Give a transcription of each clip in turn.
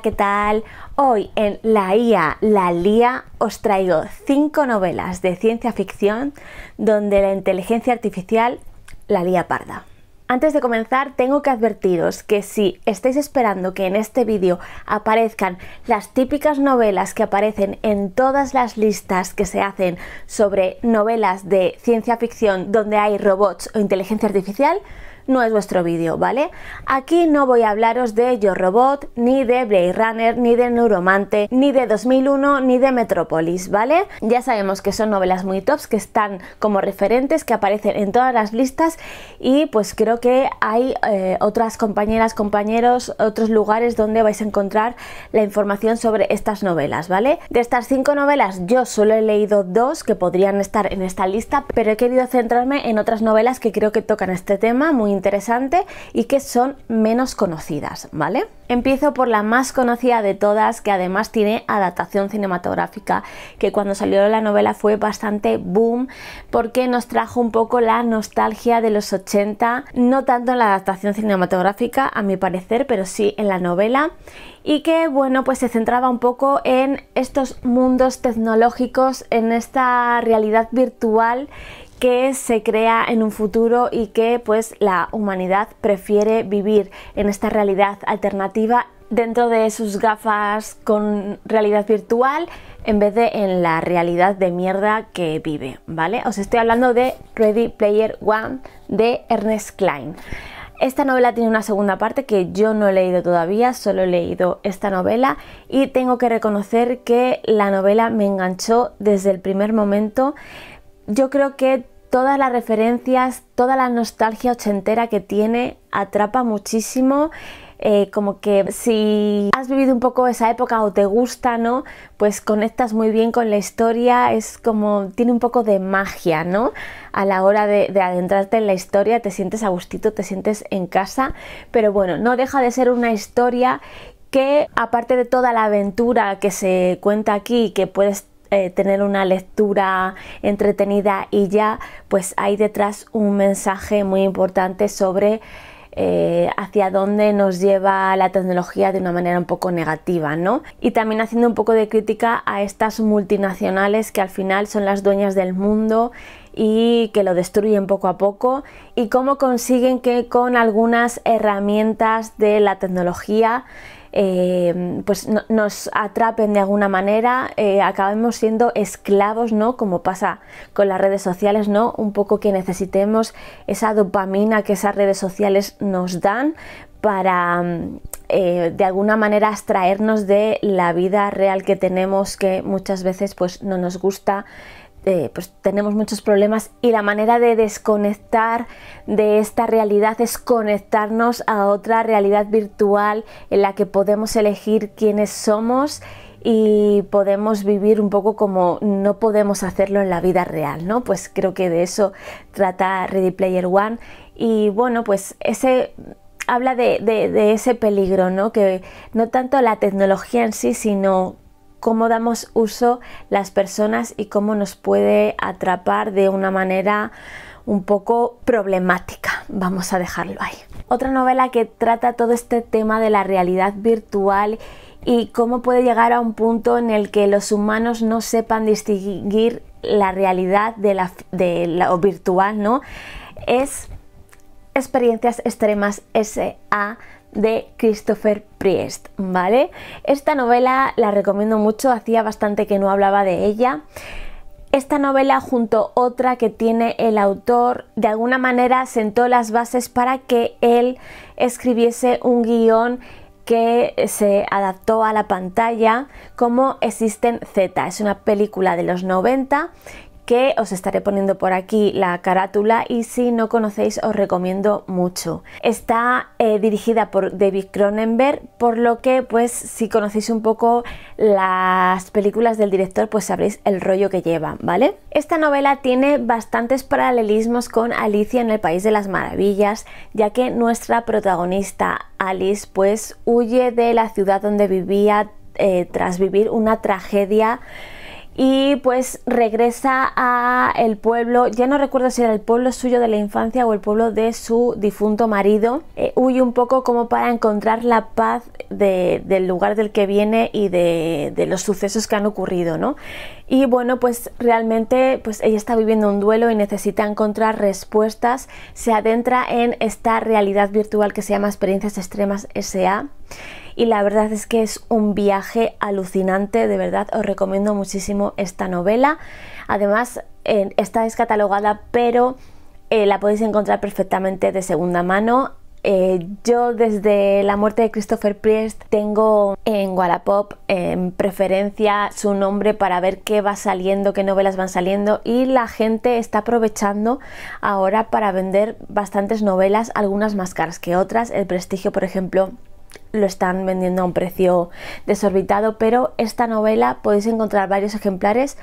¿qué tal? Hoy en La IA, La Lía, os traigo cinco novelas de ciencia ficción donde la inteligencia artificial la lía parda. Antes de comenzar, tengo que advertiros que si estáis esperando que en este vídeo aparezcan las típicas novelas que aparecen en todas las listas que se hacen sobre novelas de ciencia ficción donde hay robots o inteligencia artificial, no es vuestro vídeo, ¿vale? Aquí no voy a hablaros de Yo Robot, ni de Blade Runner, ni de Neuromante, ni de 2001, ni de Metrópolis, ¿vale? Ya sabemos que son novelas muy tops, que están como referentes, que aparecen en todas las listas y pues creo que hay eh, otras compañeras, compañeros, otros lugares donde vais a encontrar la información sobre estas novelas, ¿vale? De estas cinco novelas yo solo he leído dos que podrían estar en esta lista, pero he querido centrarme en otras novelas que creo que tocan este tema muy interesante y que son menos conocidas, ¿vale? Empiezo por la más conocida de todas, que además tiene adaptación cinematográfica, que cuando salió la novela fue bastante boom, porque nos trajo un poco la nostalgia de los 80, no tanto en la adaptación cinematográfica, a mi parecer, pero sí en la novela, y que, bueno, pues se centraba un poco en estos mundos tecnológicos, en esta realidad virtual que se crea en un futuro y que pues la humanidad prefiere vivir en esta realidad alternativa dentro de sus gafas con realidad virtual en vez de en la realidad de mierda que vive, ¿vale? Os estoy hablando de Ready Player One de Ernest Klein. Esta novela tiene una segunda parte que yo no he leído todavía, solo he leído esta novela y tengo que reconocer que la novela me enganchó desde el primer momento yo creo que todas las referencias, toda la nostalgia ochentera que tiene atrapa muchísimo. Eh, como que si has vivido un poco esa época o te gusta, ¿no? Pues conectas muy bien con la historia, es como, tiene un poco de magia, ¿no? A la hora de, adentrarte en la historia, te sientes a gustito, te sientes en casa, pero bueno, no deja de ser una historia que aparte de toda la aventura que se cuenta aquí, que puedes eh, tener una lectura entretenida y ya, pues hay detrás un mensaje muy importante sobre eh, hacia dónde nos lleva la tecnología de una manera un poco negativa, ¿no? Y también haciendo un poco de crítica a estas multinacionales que al final son las dueñas del mundo y que lo destruyen poco a poco y cómo consiguen que con algunas herramientas de la tecnología Em, pues nos atrapen de alguna manera, eh, acabemos siendo esclavos, ¿no? Como pasa con las redes sociales, ¿no? Un poco que necesitemos esa dopamina que esas redes sociales nos dan para mm, eh, de alguna manera extraernos de la vida real que tenemos que muchas veces pues no nos gusta eh, pues tenemos muchos problemas y la manera de desconectar de esta realidad es conectarnos a otra realidad virtual en la que podemos elegir quiénes somos y podemos vivir un poco como no podemos hacerlo en la vida real, ¿no? Pues creo que de eso trata Ready Player One y bueno, pues ese habla de, de ese peligro, ¿no? Que no tanto la tecnología en sí, sino cómo damos uso las personas y cómo nos puede atrapar de una manera un poco problemática. Vamos a dejarlo ahí. Otra novela que trata todo este tema de la realidad virtual y cómo puede llegar a un punto en el que los humanos no sepan distinguir la realidad de la, virtual, ¿no? Es experiencias extremas SA de Christopher Priest, ¿vale? Esta novela la recomiendo mucho, hacía bastante que no hablaba de ella. Esta novela junto otra que tiene el autor de alguna manera sentó las bases para que él escribiese un guión que se adaptó a la pantalla como Existen Z. Es una película de los 90 que os estaré poniendo por aquí la carátula y si no conocéis os recomiendo mucho. Está eh, dirigida por David Cronenberg, por lo que pues si conocéis un poco las películas del director pues sabréis el rollo que lleva, ¿vale? Esta novela tiene bastantes paralelismos con Alicia en el País de las Maravillas, ya que nuestra protagonista Alice pues huye de la ciudad donde vivía eh, tras vivir una tragedia y pues regresa a el pueblo, ya no recuerdo si era el pueblo suyo de la infancia o el pueblo de su difunto marido, eh, huye un poco como para encontrar la paz del lugar del que viene y de, los sucesos que han ocurrido, ¿no? Y bueno, pues realmente pues ella está viviendo un duelo y necesita encontrar respuestas, se adentra en esta realidad virtual que se llama Experiencias Extremas SA y la verdad es que es un viaje alucinante, de verdad os recomiendo muchísimo esta novela. Además, está descatalogada, pero eh, la podéis encontrar perfectamente de segunda mano. Eh, yo desde la muerte de Christopher Priest tengo en Wallapop en preferencia su nombre para ver qué va saliendo, qué novelas van saliendo y la gente está aprovechando ahora para vender bastantes novelas, algunas más caras que otras. El Prestigio, por ejemplo, lo están vendiendo a un precio desorbitado, pero esta novela podéis encontrar varios ejemplares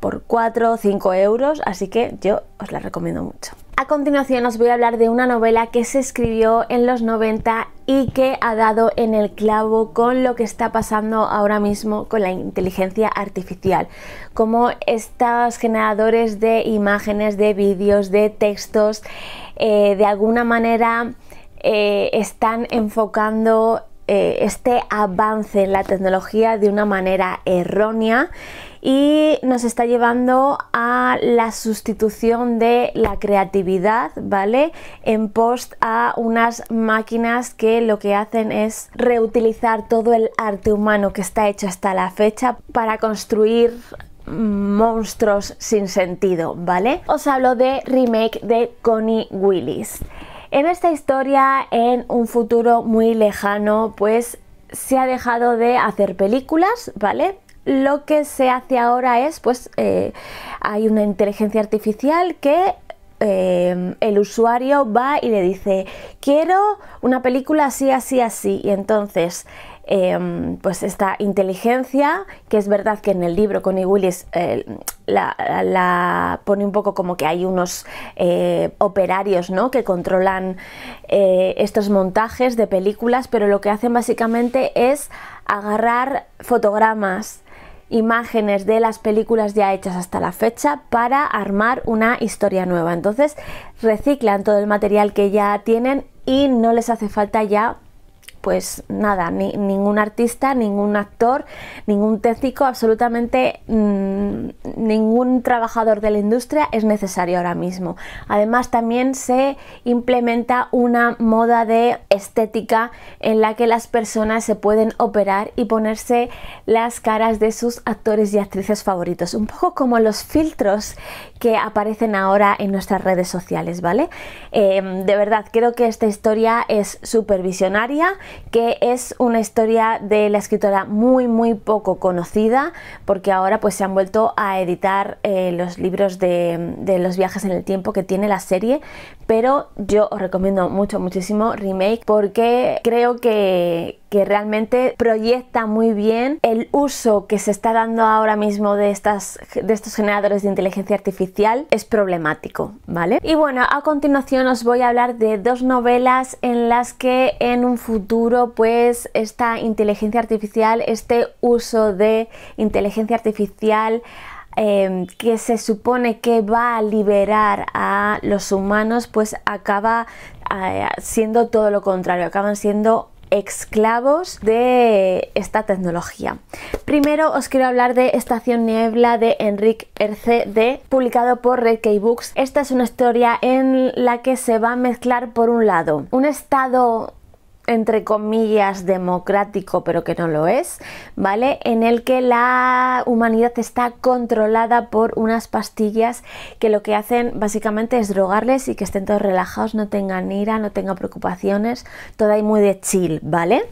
por 4 o 5 euros, así que yo os la recomiendo mucho. A continuación os voy a hablar de una novela que se escribió en los 90 y que ha dado en el clavo con lo que está pasando ahora mismo con la inteligencia artificial, como estos generadores de imágenes, de vídeos, de textos, eh, de alguna manera eh, están enfocando eh, este avance en la tecnología de una manera errónea y nos está llevando a la sustitución de la creatividad, ¿vale? En post a unas máquinas que lo que hacen es reutilizar todo el arte humano que está hecho hasta la fecha para construir monstruos sin sentido, ¿vale? Os hablo de remake de Connie Willis. En esta historia, en un futuro muy lejano, pues se ha dejado de hacer películas, ¿vale? Lo que se hace ahora es, pues, eh, hay una inteligencia artificial que eh, el usuario va y le dice, quiero una película así, así, así. Y entonces Em, pues esta inteligencia, que es verdad que en el libro Connie Willis eh, la, pone un poco como que hay unos eh, operarios ¿no? que controlan eh, estos montajes de películas, pero lo que hacen básicamente es agarrar fotogramas imágenes de las películas ya hechas hasta la fecha para armar una historia nueva. Entonces reciclan todo el material que ya tienen y no les hace falta ya pues nada, ningún artista, ningún actor, ningún técnico, absolutamente mm, ningún trabajador de la industria es necesario ahora mismo. Además también se implementa una moda de estética en la que las personas se pueden operar y ponerse las caras de sus actores y actrices favoritos, un poco como los filtros que aparecen ahora en nuestras redes sociales, ¿vale? Em, de verdad, creo que esta historia es súper visionaria, que es una historia de la escritora muy, muy poco conocida, porque ahora pues se han vuelto a editar eh, los libros de los viajes en el tiempo que tiene la serie, pero yo os recomiendo mucho, muchísimo Remake, porque creo que, que realmente proyecta muy bien el uso que se está dando ahora mismo de, estas, de estos generadores de inteligencia artificial es problemático, ¿vale? Y bueno, a continuación os voy a hablar de dos novelas en las que en un futuro pues esta inteligencia artificial, este uso de inteligencia artificial em, que se supone que va a liberar a los humanos pues acaba eh, siendo todo lo contrario, acaban siendo esclavos de esta tecnología. Primero os quiero hablar de Estación Niebla de Enrique RCD, publicado por Red K Books. Esta es una historia en la que se va a mezclar por un lado un estado entre comillas democrático, pero que no lo es, ¿vale? En el que la humanidad está controlada por unas pastillas que lo que hacen básicamente es drogarles y que estén todos relajados, no tengan ira, no tengan preocupaciones, todo ahí muy de chill, ¿vale?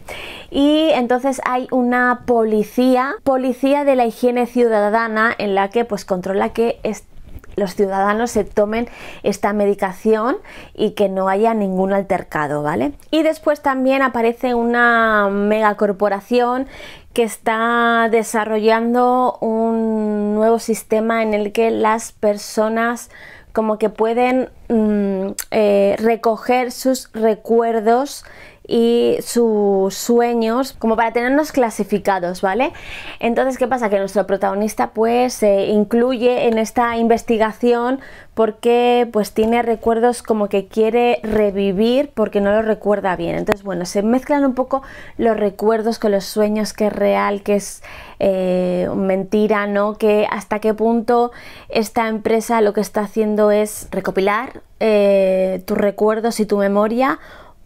Y entonces hay una policía, policía de la higiene ciudadana en la que pues controla que estén los ciudadanos se tomen esta medicación y que no haya ningún altercado, ¿vale? Y después también aparece una megacorporación que está desarrollando un nuevo sistema en el que las personas como que pueden Mm, eh, recoger sus recuerdos y sus sueños como para tenernos clasificados, ¿vale? Entonces, ¿qué pasa? Que nuestro protagonista pues se incluye en esta investigación porque pues tiene recuerdos como que quiere revivir porque no lo recuerda bien. Entonces, bueno, se mezclan un poco los recuerdos con los sueños, que es real, que es eh, mentira, ¿no? Que hasta qué punto esta empresa lo que está haciendo es recopilar eh, tus recuerdos y tu memoria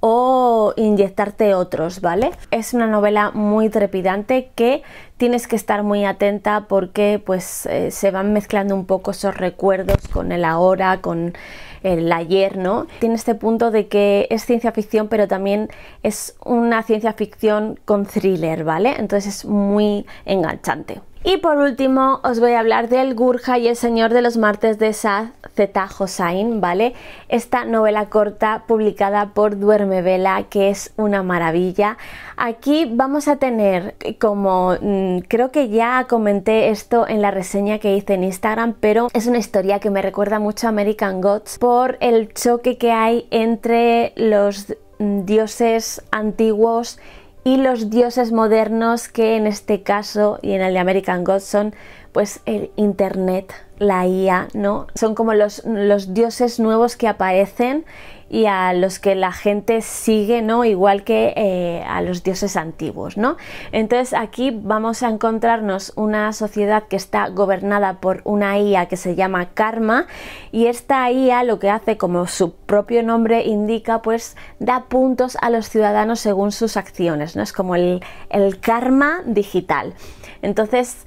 o inyectarte otros, ¿vale? Es una novela muy trepidante que tienes que estar muy atenta porque pues eh, se van mezclando un poco esos recuerdos con el ahora, con el ayer, ¿no? Tiene este punto de que es ciencia ficción pero también es una ciencia ficción con thriller, ¿vale? Entonces es muy enganchante. Y por último, os voy a hablar del Gurja y el Señor de los Martes de Saad Zeta Hossain, ¿vale? Esta novela corta publicada por Duerme que es una maravilla. Aquí vamos a tener, como mm, creo que ya comenté esto en la reseña que hice en Instagram, pero es una historia que me recuerda mucho a American Gods por el choque que hay entre los mm, dioses antiguos y los dioses modernos que en este caso y en el de American God son pues el internet, la IA, ¿no? Son como los, los dioses nuevos que aparecen y a los que la gente sigue, ¿no? Igual que eh, a los dioses antiguos, ¿no? Entonces aquí vamos a encontrarnos una sociedad que está gobernada por una IA que se llama Karma y esta IA lo que hace, como su propio nombre indica, pues da puntos a los ciudadanos según sus acciones, ¿no? Es como el, el karma digital. Entonces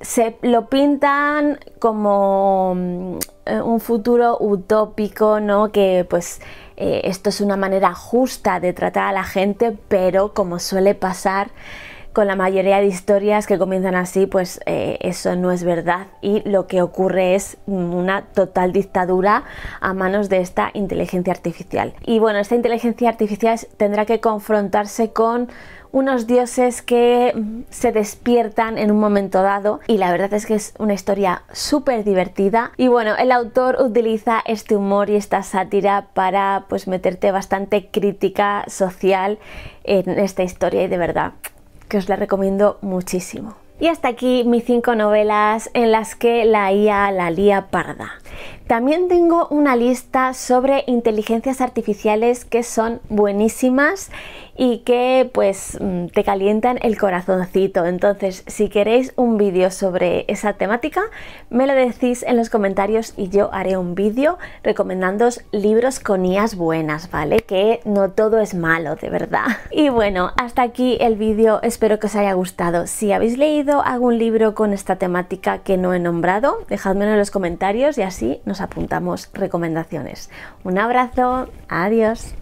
se lo pintan como mm, eh, un futuro utópico, ¿no? Que pues eh, esto es una manera justa de tratar a la gente, pero como suele pasar, con la mayoría de historias que comienzan así, pues eh, eso no es verdad y lo que ocurre es una total dictadura a manos de esta inteligencia artificial. Y bueno, esta inteligencia artificial tendrá que confrontarse con unos dioses que mm, se despiertan en un momento dado y la verdad es que es una historia súper divertida y bueno el autor utiliza este humor y esta sátira para pues meterte bastante crítica social en esta historia y de verdad que os la recomiendo muchísimo. Y hasta aquí mis cinco novelas en las que la IA la lía parda. También tengo una lista sobre inteligencias artificiales que son buenísimas y que pues mm, te calientan el corazoncito. Entonces, si queréis un vídeo sobre esa temática, me lo decís en los comentarios y yo haré un vídeo recomendándoos libros con IAS buenas, ¿vale? Que no todo es malo, de verdad. Y bueno, hasta aquí el vídeo, espero que os haya gustado. Si habéis leído algún libro con esta temática que no he nombrado, dejadmelo en los comentarios y así nos apuntamos recomendaciones. Un abrazo, adiós.